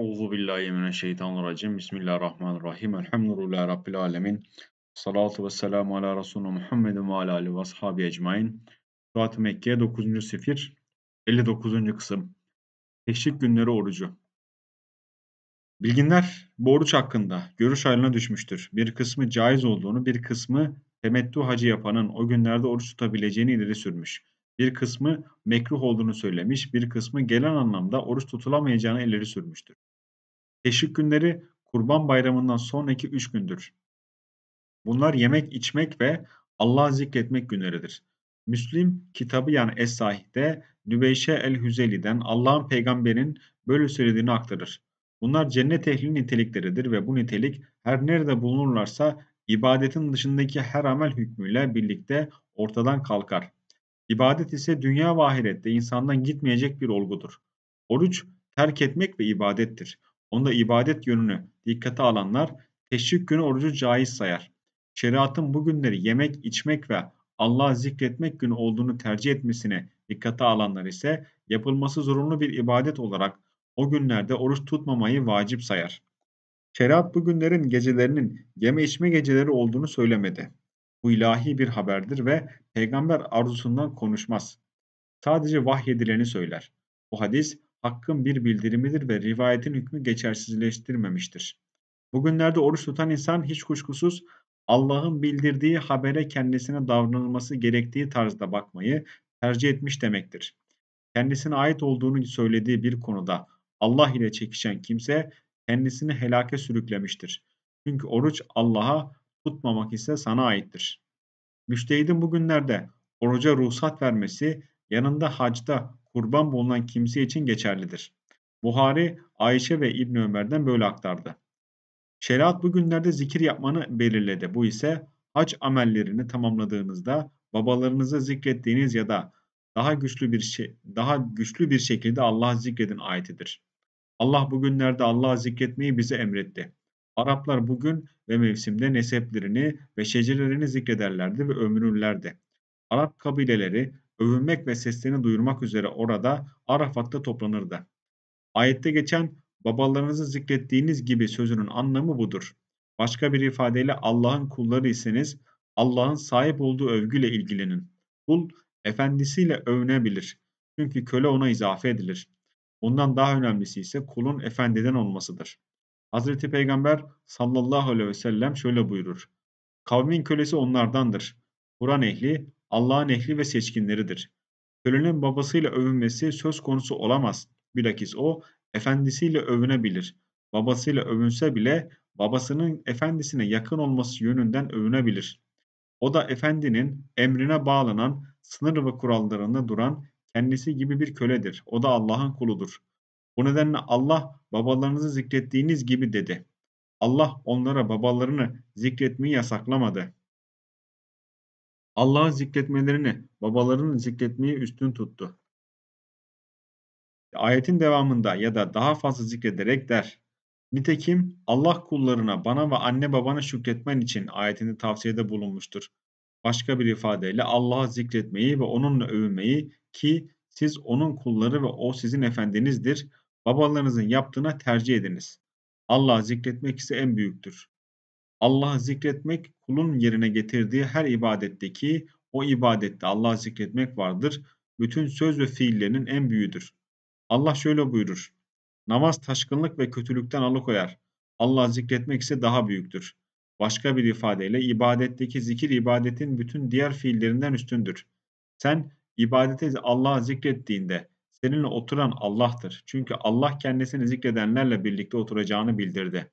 Euzu billahi mineşşeytanirracim. Bismillahirrahmanirrahim. Elhamdülillahi rabbil alamin. Salatu vesselamu ala Resulü Muhammedin ve ala alihi ve ashabi ecmaîn. Suat Mekke 9. sefir 59. kısım. Teşrik günleri orucu. Bilginler bu oruç hakkında görüş ayrılığına düşmüştür. Bir kısmı caiz olduğunu, bir kısmı temettü hacı yapanın o günlerde oruç tutabileceğini ileri sürmüş. Bir kısmı mekruh olduğunu söylemiş, bir kısmı gelen anlamda oruç tutulamayacağını ileri sürmüştür. Teşrik günleri Kurban Bayramı'ndan sonraki üç gündür. Bunlar yemek, içmek ve Allah'ı zikretmek günleridir. Müslim kitabı yani Es-Sahih'te Nübeyşe el-Hüzeli'den Allah'ın Peygamberinin böyle söylediğini aktarır. Bunlar cennet ehlinin nitelikleridir ve bu nitelik her nerede bulunurlarsa ibadetin dışındaki her amel hükmüyle birlikte ortadan kalkar. İbadet ise dünya ve ahirette insandan gitmeyecek bir olgudur. Oruç terk etmek ve ibadettir. Onda ibadet yönünü dikkate alanlar teşrik günü orucu caiz sayar. Şeriatın bu günleri yemek, içmek ve Allah'ı zikretmek günü olduğunu tercih etmesine dikkate alanlar ise yapılması zorunlu bir ibadet olarak o günlerde oruç tutmamayı vacip sayar. Şeriat bu günlerin gecelerinin yeme içme geceleri olduğunu söylemedi. Bu ilahi bir haberdir ve peygamber arzusundan konuşmaz. Sadece vahyedileni söyler. Bu hadis hakkın bir bildirimidir ve rivayetin hükmü geçersizleştirmemiştir. Bugünlerde oruç tutan insan hiç kuşkusuz Allah'ın bildirdiği habere kendisine davranılması gerektiği tarzda bakmayı tercih etmiş demektir. Kendisine ait olduğunu söylediği bir konuda Allah ile çekişen kimse kendisini helake sürüklemiştir. Çünkü oruç Allah'a tutmamak ise sana aittir. Müştehidin bugünlerde oruca ruhsat vermesi yanında hacda kurban bulunan kimse için geçerlidir. Buhari, Ayşe ve İbn Ömer'den böyle aktardı. Şeriat bugünlerde zikir yapmanı belirledi. Bu ise hac amellerini tamamladığınızda babalarınıza zikrettiğiniz ya da daha güçlü bir şey, daha güçlü bir şekilde Allah zikredin ayetidir. Allah bugünlerde Allah'ı zikretmeyi bize emretti. Araplar bugün ve mevsimde neseplerini ve şecelerini zikrederlerdi ve ömürürlerdi. Arap kabileleri övünmek ve seslerini duyurmak üzere orada Arafat'ta toplanırdı. Ayette geçen babalarınızı zikrettiğiniz gibi sözünün anlamı budur. Başka bir ifadeyle Allah'ın kulları iseniz Allah'ın sahip olduğu övgüyle ilgilenin. Kul efendisiyle övünebilir. Çünkü köle ona izafe edilir. Bundan daha önemlisi ise kulun efendiden olmasıdır. Hz. Peygamber sallallahu aleyhi ve sellem şöyle buyurur. Kavmin kölesi onlardandır. Kur'an ehli Allah'ın ehli ve seçkinleridir. Kölenin babasıyla övünmesi söz konusu olamaz. Bilakis o efendisiyle övünebilir. Babasıyla övünse bile babasının efendisine yakın olması yönünden övünebilir. O da efendinin emrine bağlanan, sınır ve kurallarında duran kendisi gibi bir köledir. O da Allah'ın kuludur. Bu nedenle Allah babalarınızı zikrettiğiniz gibi dedi. Allah onlara babalarını zikretmeyi yasaklamadı. Allah'ı zikretmelerini babalarının zikretmeyi üstün tuttu. Ayetin devamında ya da daha fazla zikrederek der. Nitekim Allah kullarına bana ve anne babana şükretmen için ayetinde tavsiyede bulunmuştur. Başka bir ifadeyle Allah'ı zikretmeyi ve onunla övünmeyi ki siz onun kulları ve o sizin efendinizdir. Babalarınızın yaptığına tercih ediniz. Allah'ı zikretmek ise en büyüktür. Allah'ı zikretmek kulun yerine getirdiği her ibadetteki o ibadette Allah'ı zikretmek vardır. Bütün söz ve fiillerinin en büyüğüdür. Allah şöyle buyurur. Namaz taşkınlık ve kötülükten alıkoyar. Allah zikretmek ise daha büyüktür. Başka bir ifadeyle ibadetteki zikir ibadetin bütün diğer fiillerinden üstündür. Sen ibadeti Allah'a zikrettiğinde seninle oturan Allah'tır. Çünkü Allah kendisini zikredenlerle birlikte oturacağını bildirdi.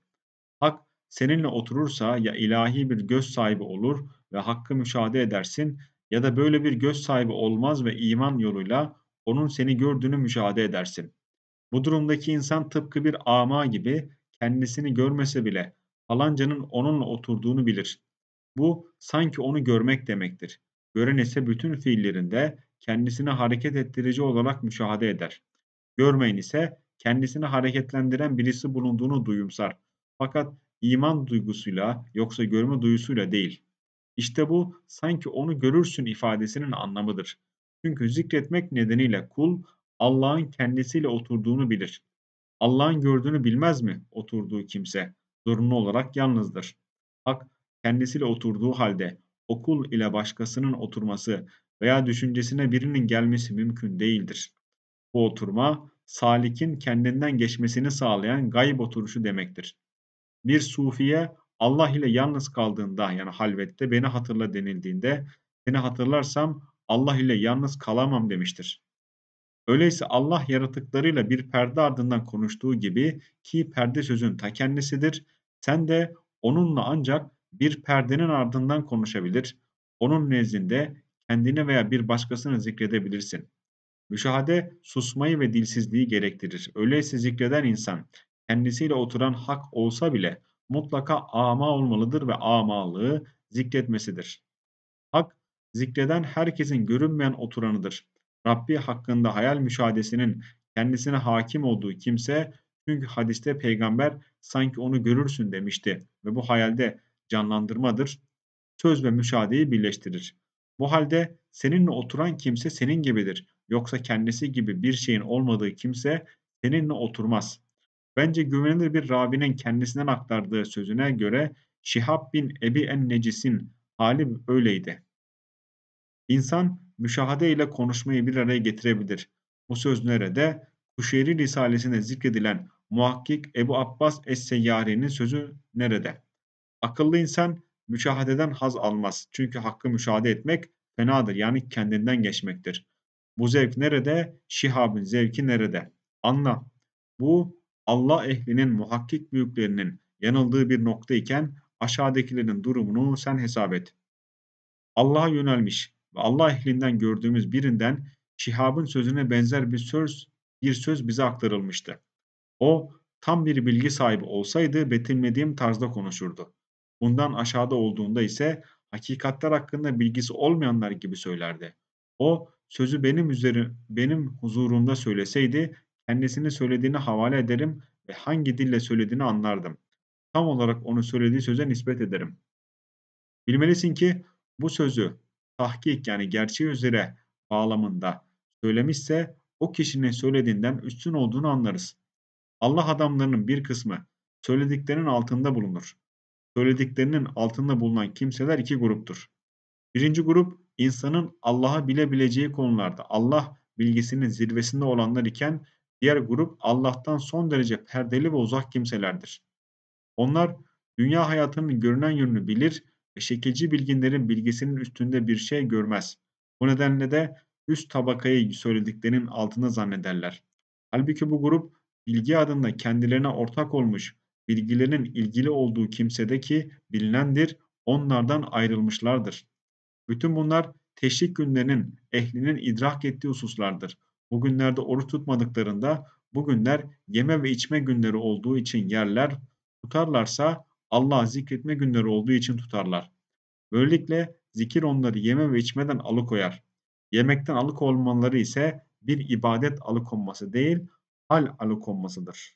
Seninle oturursa ya ilahi bir göz sahibi olur ve hakkı müşahede edersin ya da böyle bir göz sahibi olmaz ve iman yoluyla onun seni gördüğünü müşahede edersin. Bu durumdaki insan tıpkı bir ama gibi kendisini görmese bile falancanın onunla oturduğunu bilir. Bu sanki onu görmek demektir. Gören ise bütün fiillerinde kendisini hareket ettirici olarak müşahede eder. Görmeyin ise kendisini hareketlendiren birisi bulunduğunu duyumsar. Fakat iman duygusuyla yoksa görme duyusuyla değil. İşte bu sanki onu görürsün ifadesinin anlamıdır. Çünkü zikretmek nedeniyle kul Allah'ın kendisiyle oturduğunu bilir. Allah'ın gördüğünü bilmez mi oturduğu kimse? Zorunlu olarak yalnızdır. Hak kendisiyle oturduğu halde okul ile başkasının oturması veya düşüncesine birinin gelmesi mümkün değildir. Bu oturma salikin kendinden geçmesini sağlayan gayb oturuşu demektir. Bir sufiye Allah ile yalnız kaldığında yani halvette beni hatırla denildiğinde seni hatırlarsam Allah ile yalnız kalamam demiştir. Öyleyse Allah yaratıklarıyla bir perde ardından konuştuğu gibi ki perde sözün ta kendisidir. Sen de onunla ancak bir perdenin ardından konuşabilir. Onun nezdinde kendini veya bir başkasını zikredebilirsin. Müşahade susmayı ve dilsizliği gerektirir. Öyleyse zikreden insan kendisiyle oturan hak olsa bile mutlaka ama olmalıdır ve amalığı zikretmesidir. Hak, zikreden herkesin görünmeyen oturanıdır. Rabbi hakkında hayal müşahadesinin kendisine hakim olduğu kimse çünkü hadiste peygamber sanki onu görürsün demişti ve bu hayalde canlandırmadır. Söz ve müşahedeyi birleştirir. Bu halde seninle oturan kimse senin gibidir. Yoksa kendisi gibi bir şeyin olmadığı kimse seninle oturmaz. Bence güvenilir bir rabinin kendisinden aktardığı sözüne göre Şihab bin Ebi en-Necis'in hali öyleydi. İnsan müşahade ile konuşmayı bir araya getirebilir. Bu söz nerede? Kuşeyri Risalesi'nde zikredilen muhakkik Ebu Abbas Es-Seyyari'nin sözü nerede? Akıllı insan müşahadeden haz almaz. Çünkü hakkı müşahede etmek fenadır yani kendinden geçmektir. Bu zevk nerede? Şihab'ın zevki nerede? Anla. Bu Allah ehlinin muhakkik büyüklerinin yanıldığı bir nokta iken aşağıdakilerin durumunu sen hesap et. Allah'a yönelmiş ve Allah ehlinden gördüğümüz birinden Şihab'ın sözüne benzer bir söz bir söz bize aktarılmıştı. O tam bir bilgi sahibi olsaydı betimlediğim tarzda konuşurdu. Bundan aşağıda olduğunda ise hakikatler hakkında bilgisi olmayanlar gibi söylerdi. O sözü benim üzeri benim huzurumda söyleseydi Kendisine söylediğini havale ederim ve hangi dille söylediğini anlardım. Tam olarak onu söylediği söze nispet ederim. Bilmelisin ki bu sözü tahkik yani gerçeği üzere bağlamında söylemişse o kişinin söylediğinden üstün olduğunu anlarız. Allah adamlarının bir kısmı söylediklerinin altında bulunur. Söylediklerinin altında bulunan kimseler iki gruptur. Birinci grup insanın Allah'a bilebileceği konularda Allah bilgisinin zirvesinde olanlar iken Diğer grup Allah'tan son derece perdeli ve uzak kimselerdir. Onlar dünya hayatının görünen yönünü bilir ve şekilci bilginlerin bilgisinin üstünde bir şey görmez. Bu nedenle de üst tabakayı söylediklerinin altına zannederler. Halbuki bu grup bilgi adında kendilerine ortak olmuş, bilgilerin ilgili olduğu kimsedeki bilinendir, onlardan ayrılmışlardır. Bütün bunlar teşrik günlerinin, ehlinin idrak ettiği hususlardır. Bugünlerde oruç tutmadıklarında bugünler yeme ve içme günleri olduğu için yerler, tutarlarsa Allah zikretme günleri olduğu için tutarlar. Böylelikle zikir onları yeme ve içmeden alıkoyar. Yemekten alıkonmaları ise bir ibadet alıkonması değil, hal alıkonmasıdır.